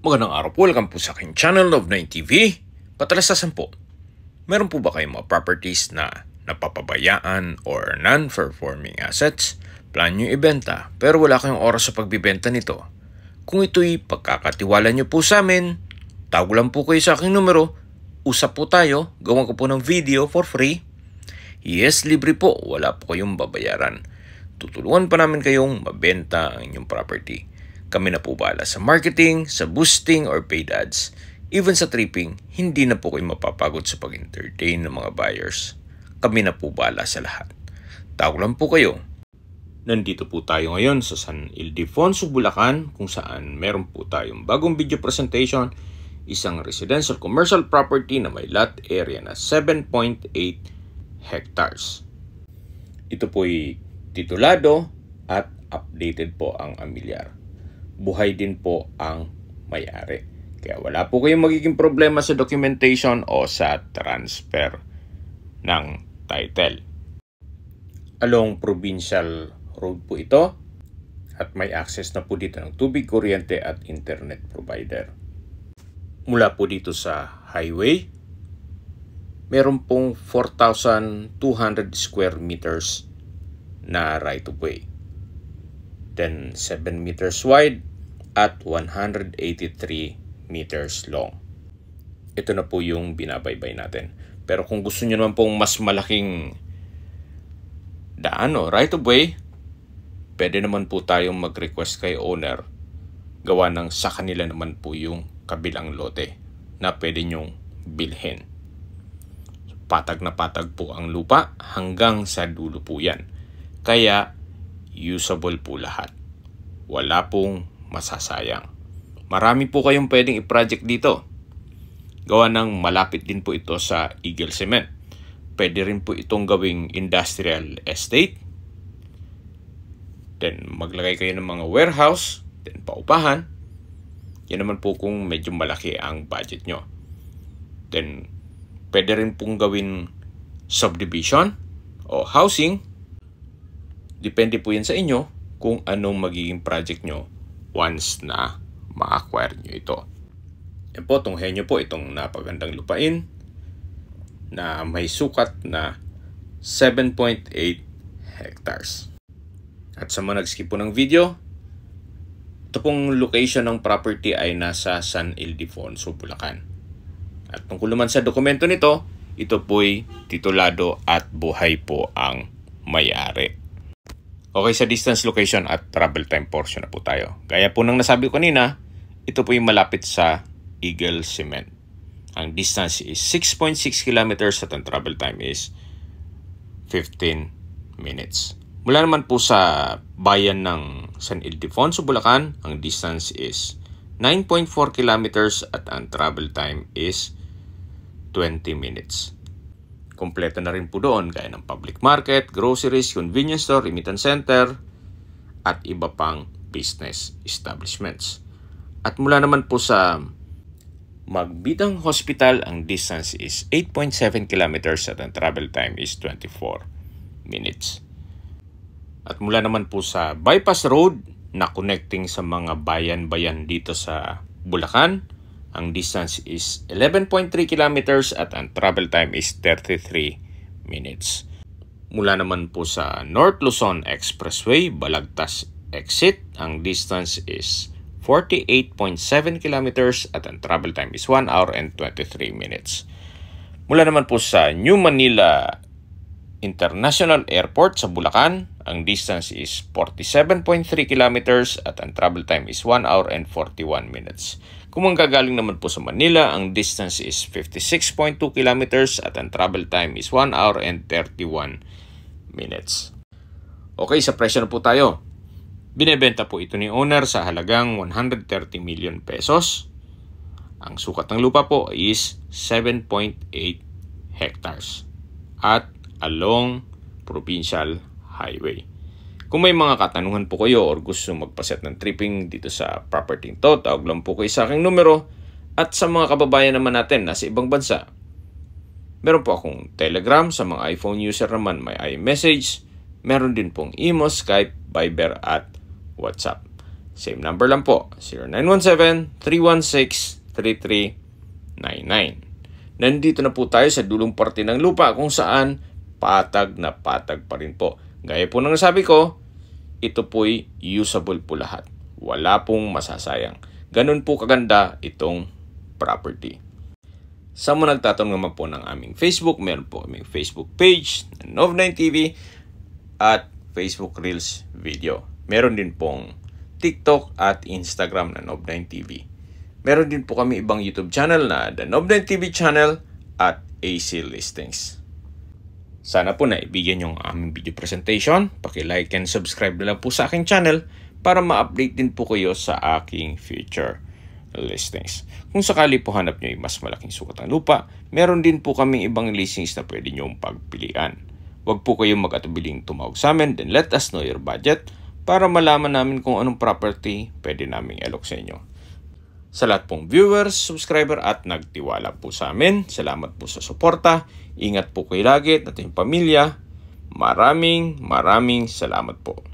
Magandang araw po, welcome po sa aking channel of 9TV. Katalasasan po, meron po ba kayong mga properties na napapabayaan or non-performing assets? Plan nyo ibenta pero wala kayong oras sa pagbibenta nito. Kung ito'y pagkakatiwala nyo po sa amin, tawag lang po kayo sa aking numero, usap po tayo, gawan ko po ng video for free. Yes, libre po, wala po kayong babayaran. Tutulungan pa namin kayong mabenta ang inyong property. Kami na po bahala sa marketing, sa boosting or paid ads. Even sa tripping, hindi na po kayo mapapagod sa pag-entertain ng mga buyers. Kami na po bahala sa lahat. Tawag lang po kayo. Nandito po tayo ngayon sa San Ildefonso, Bulacan kung saan meron po tayong bagong video presentation isang residential commercial property na may lot area na 7.8 hectares. Ito po'y titulado at updated po ang amilyar buhay din po ang may-ari. Kaya wala po kayong magiging problema sa documentation o sa transfer ng title. Along provincial road po ito at may access na po dito ng tubig, kuryente at internet provider. Mula po dito sa highway, meron pong 4,200 square meters na right of way. Then 7 meters wide at 183 meters long. Ito na po yung binabaybay natin. Pero kung gusto nyo naman pong mas malaking daan o right of way, pwede naman po tayong mag-request kay owner gawa ng sa kanila naman po yung kabilang lote na pwede nyong bilhin. Patag na patag po ang lupa hanggang sa dulo po yan. Kaya usable po lahat. Wala pong masasayang. Marami po kayong pwedeng i-project dito. Gawa ng malapit din po ito sa Eagle Cement. Pwede rin po itong gawing industrial estate. Then maglagay kayo ng mga warehouse, then paupahan. Yan naman po kung medyo malaki ang budget nyo. Then pwede rin pong gawin subdivision o housing. Depende po yan sa inyo kung anong magiging project nyo once na ma-acquire nyo ito. Yan po, tunghen nyo po itong napagandang lupain na may sukat na 7.8 hectares. At sa mga nag-skip po ng video, ito pong location ng property ay nasa San Ildefonso, Bulacan. At tungkol naman sa dokumento nito, ito po'y titulado at buhay po ang may-ari. Okay, sa distance location at travel time portion na po tayo. Gaya po nang nasabi ko kanina, ito po yung malapit sa Eagle Cement. Ang distance is 6.6 kilometers at ang travel time is 15 minutes. Mula naman po sa bayan ng San Ildefonso, Bulacan, ang distance is 9.4 kilometers at ang travel time is 20 minutes. Kompleto na rin po doon gaya ng public market, groceries, convenience store, remittance center, at iba pang business establishments. At mula naman po sa Magbitang Hospital, ang distance is 8.7 kilometers at ang travel time is 24 minutes. At mula naman po sa bypass road na connecting sa mga bayan-bayan dito sa Bulacan, ang distance is 11.3 kilometers at ang travel time is 33 minutes. Mula naman po sa North Luzon Expressway, Balagtas Exit, ang distance is 48.7 kilometers at ang travel time is 1 hour and 23 minutes. Mula naman po sa New Manila International Airport sa Bulacan, ang distance is 47.3 kilometers at ang travel time is 1 hour and 41 minutes. Kung manggagaling naman po sa Manila, ang distance is 56.2 kilometers at ang travel time is 1 hour and 31 minutes. Okay, sa presyo na po tayo. Binebenta po ito ni owner sa halagang 130 million pesos. Ang sukat ng lupa po is 7.8 hectares at along provincial highway. Kung may mga katanungan po kayo or gusto magpaset ng tripping dito sa property to, tawag lang po kayo sa aking numero at sa mga kababayan naman natin na sa ibang bansa. Meron po akong Telegram sa mga iPhone user naman, may iMessage, meron din pong Imo, Skype, Viber at WhatsApp. Same number lang po, 0917-316-3399. Nandito na po tayo sa dulong parte ng lupa kung saan patag na patag pa rin po. Gaya po ng nasabi ko, ito po'y usable po lahat. Wala pong masasayang. Ganun po kaganda itong property. Sa mga nagtatanong naman po ng aming Facebook, meron po aming Facebook page, Nov9 TV, at Facebook Reels video. Meron din pong TikTok at Instagram na nov 9 TV. Meron din po kami ibang YouTube channel na The nov 9 TV Channel at AC Listings. Sana po naibigyan yung aming video presentation. Paki-like and subscribe na lang po sa aking channel para ma-update din po kayo sa aking future listings. Kung sakali po hanap nyo yung mas malaking sukat ng lupa, meron din po kaming ibang listings na pwede nyo pagpilian. Huwag po kayong mag-atubiling tumawag sa amin, then let us know your budget para malaman namin kung anong property pwede naming elok sa inyo. Sa lahat pong viewers, subscriber at nagtiwala po sa amin, salamat po sa suporta. Ingat po kayo lagi at ating pamilya. Maraming maraming salamat po.